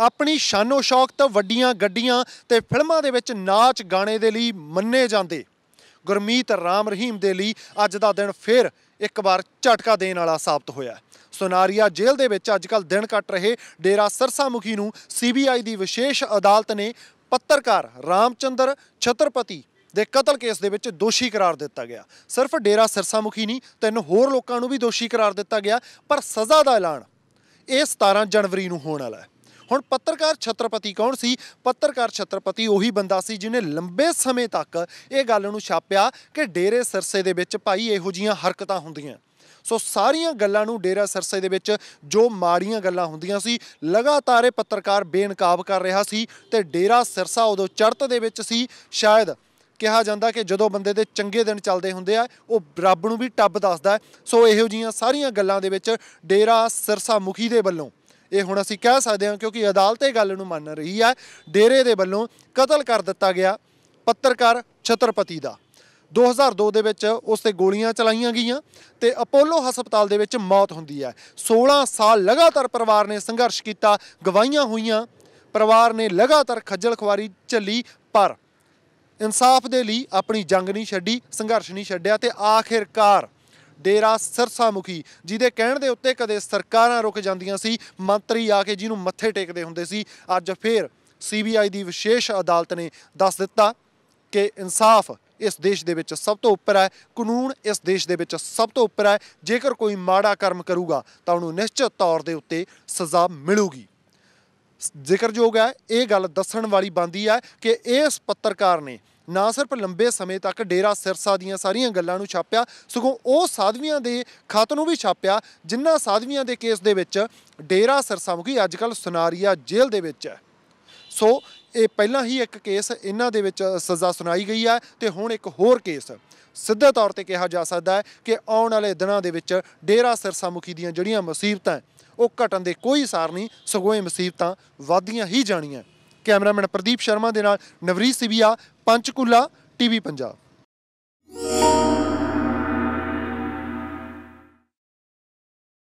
ਆਪਣੀ ਸ਼ਾਨੋ ਸ਼ੌਕਤ ਵੱਡੀਆਂ ਗੱਡੀਆਂ ਤੇ ਫਿਲਮਾਂ ਦੇ ਵਿੱਚ ਨਾਚ ਗਾਣੇ ਦੇ ਲਈ ਮੰਨੇ ਜਾਂਦੇ ਗੁਰਮੀਤ ਰਾਮ ਰਹੀਮ ਦੇ ਲਈ ਅੱਜ ਦਾ ਦਿਨ ਫਿਰ ਇੱਕ ਵਾਰ ਝਟਕਾ ਦੇਣ ਵਾਲਾ ਸਾਬਤ ਹੋਇਆ ਸੋਨਾਰੀਆ ਜੇਲ੍ਹ ਦੇ ਵਿੱਚ ਅੱਜਕੱਲ ਦਿਨ ਕੱਟ ਰਹੇ ਡੇਰਾ ਸਰਸਾ ਮੁਖੀ ਨੂੰ ਸੀਬੀਆਈ ਦੀ ਵਿਸ਼ੇਸ਼ ਅਦਾਲਤ ਨੇ ਪੱਤਰਕਾਰ ਰਾਮਚੰਦਰ ਛਤਰਪਤੀ ਦੇ ਕਤਲ ਕੇਸ ਦੇ ਵਿੱਚ ਦੋਸ਼ੀ ਕਰਾਰ ਦਿੱਤਾ ਗਿਆ ਸਿਰਫ ਡੇਰਾ ਸਰਸਾ ਮੁਖੀ ਨਹੀਂ ਤਿੰਨ ਹੋਰ ਲੋਕਾਂ ਨੂੰ ਵੀ ਦੋਸ਼ੀ ਕਰਾਰ ਦਿੱਤਾ ਗਿਆ ਪਰ ਸਜ਼ਾ ਦਾ ਐਲਾਨ ਇਹ 17 ਜਨਵਰੀ ਨੂੰ ਹੋਣ ਵਾਲਾ ਹੈ ਹੁਣ ਪੱਤਰਕਾਰ ਛਤਰਪਤੀ ਕੌਣ ਸੀ ਪੱਤਰਕਾਰ ਛਤਰਪਤੀ ਉਹੀ ਬੰਦਾ ਸੀ ਜਿਨੇ ਲੰਬੇ ਸਮੇਂ ਤੱਕ ਇਹ ਗੱਲ ਨੂੰ ਛਾਪਿਆ ਕਿ ਡੇਰੇ ਸਰਸੇ ਦੇ ਵਿੱਚ ਭਾਈ ਇਹੋ ਜੀਆਂ ਹਰਕਤਾਂ ਹੁੰਦੀਆਂ ਸੋ ਸਾਰੀਆਂ ਗੱਲਾਂ ਨੂੰ ਡੇਰਾ ਸਰਸੇ ਦੇ ਵਿੱਚ ਜੋ ਮਾੜੀਆਂ ਗੱਲਾਂ ਹੁੰਦੀਆਂ ਸੀ ਲਗਾਤਾਰ ਇਹ ਪੱਤਰਕਾਰ ਬੇਨਕਾਬ ਕਰ ਰਿਹਾ ਸੀ ਤੇ ਡੇਰਾ ਸਰਸਾ ਉਦੋਂ ਚੜਤ ਦੇ ਵਿੱਚ ਸੀ ਸ਼ਾਇਦ ਕਿਹਾ ਜਾਂਦਾ ਕਿ ਜਦੋਂ ਬੰਦੇ ਦੇ ਚੰਗੇ ਦਿਨ ਚੱਲਦੇ ਹੁੰਦੇ ਆ ਉਹ ਰੱਬ ਨੂੰ ਵੀ ਟੱਬ ਦੱਸਦਾ ਸੋ ਇਹੋ ਜੀਆਂ ਸਾਰੀਆਂ ਗੱਲਾਂ ਦੇ ਵਿੱਚ ਡੇਰਾ ਸਰਸਾ ਮੁਖੀ ਦੇ ਵੱਲੋਂ ਇਹ ਹੁਣ ਅਸੀਂ ਕਹਿ ਸਕਦੇ ਹਾਂ ਕਿਉਂਕਿ ਅਦਾਲਤ ਇਹ ਗੱਲ ਨੂੰ ਮੰਨ ਰਹੀ ਹੈ ਡੇਰੇ ਦੇ ਵੱਲੋਂ ਕਤਲ ਕਰ ਦਿੱਤਾ ਗਿਆ ਪੱਤਰਕਾਰ ਛਤਰਪਤੀ ਦਾ 2002 ਦੇ ਵਿੱਚ ਉਸ ਤੇ ਗੋਲੀਆਂ ਚਲਾਈਆਂ ਗਈਆਂ ਤੇ ਅਪੋਲੋ ਹਸਪਤਾਲ ਦੇ ਵਿੱਚ ਮੌਤ ਹੁੰਦੀ ਹੈ 16 ਸਾਲ ਲਗਾਤਾਰ ਪਰਿਵਾਰ ਨੇ ਸੰਘਰਸ਼ ਕੀਤਾ ਗਵਾਹੀਆਂ ਹੋਈਆਂ ਪਰਿਵਾਰ ਨੇ ਲਗਾਤਾਰ ਖੱਜਲ ਖਵਾਰੀ ਝੱਲੀ ਪਰ ਇਨਸਾਫ ਦੇ ਲਈ ਆਪਣੀ ਜੰਗ ਨਹੀਂ ਛੱਡੀ ਸੰਘਰਸ਼ ਨਹੀਂ ਛੱਡਿਆ ਤੇ ਆਖਿਰਕਾਰ ਡੇਰਾ ਸਰਸਾ ਮੁਖੀ ਜਿਹਦੇ ਕਹਿਣ ਦੇ ਉੱਤੇ ਕਦੇ ਸਰਕਾਰਾਂ ਰੁਕ ਜਾਂਦੀਆਂ ਸੀ ਮੰਤਰੀ ਆ ਕੇ ਜਿਹਨੂੰ ਮੱਥੇ ਟੇਕਦੇ ਹੁੰਦੇ ਸੀ ਅੱਜ ਫੇਰ ਸੀਬੀਆਈ ਦੀ ਵਿਸ਼ੇਸ਼ ਅਦਾਲਤ ਨੇ ਦੱਸ ਦਿੱਤਾ ਕਿ ਇਨਸਾਫ ਇਸ ਦੇਸ਼ ਦੇ ਵਿੱਚ ਸਭ ਤੋਂ ਉੱਪਰ ਹੈ ਕਾਨੂੰਨ ਇਸ ਦੇਸ਼ ਦੇ ਵਿੱਚ ਸਭ ਤੋਂ ਉੱਪਰ ਹੈ ਜੇਕਰ ਕੋਈ ਮਾੜਾ ਕਰਮ ਕਰੂਗਾ ਤਾਂ ਉਹਨੂੰ ਨਿਸ਼ਚਿਤ ਤੌਰ ਦੇ ਉੱਤੇ ਸਜ਼ਾ ਮਿਲੂਗੀ ਜ਼ਿਕਰਯੋਗ ਹੈ ਇਹ ਗੱਲ ਦੱਸਣ ਵਾਲੀ ਬੰਦੀ ਹੈ ਕਿ ਇਸ ਪੱਤਰਕਾਰ ਨੇ ਨਾ ਸਿਰਫ ਲੰਬੇ ਸਮੇਂ ਤੱਕ ਡੇਰਾ ਸਿਰਸਾ ਦੀਆਂ ਸਾਰੀਆਂ ਗੱਲਾਂ ਨੂੰ ਛਾਪਿਆ ਸਗੋਂ ਉਹ ਸਾਧਵੀਆਂ ਦੇ ਖਤ ਨੂੰ ਵੀ ਛਾਪਿਆ ਜਿਨ੍ਹਾਂ ਸਾਧਵੀਆਂ ਦੇ ਕੇਸ ਦੇ ਵਿੱਚ ਡੇਰਾ ਸਿਰਸਾ ਮੁਖੀ ਅੱਜਕੱਲ ਸੁਨਾਰੀਆ ਜੇਲ੍ਹ ਦੇ ਵਿੱਚ ਹੈ ਸੋ ਇਹ ਪਹਿਲਾਂ ਹੀ ਇੱਕ ਕੇਸ ਇਹਨਾਂ ਦੇ ਵਿੱਚ ਸਜ਼ਾ ਸੁਣਾਈ ਗਈ ਹੈ ਤੇ ਹੁਣ ਇੱਕ ਹੋਰ ਕੇਸ ਸਿੱਧੇ ਤੌਰ ਤੇ ਕਿਹਾ ਜਾ ਸਕਦਾ ਹੈ ਕਿ ਆਉਣ ਵਾਲੇ ਦਿਨਾਂ ਦੇ ਵਿੱਚ ਡੇਰਾ ਸਰਸਾ ਮੁਖੀ ਦੀਆਂ ਜਿਹੜੀਆਂ ਮੁਸੀਬਤਾਂ ਉਹ ਘਟਣ ਦੇ ਕੋਈ ਸਾਰ ਨਹੀਂ ਸਗੋਂ ਇਹ ਮੁਸੀਬਤਾਂ ਵਧਦੀਆਂ ਹੀ ਜਾਣੀਆਂ ਕੈਮਰਾਮੈਨ ਪ੍ਰਦੀਪ ਸ਼ਰਮਾ ਦੇ ਨਾਲ ਨਵਰੀ ਸਿਬੀਆ ਪੰਚਕੂਲਾ ਟੀਵੀ ਪੰਜਾਬ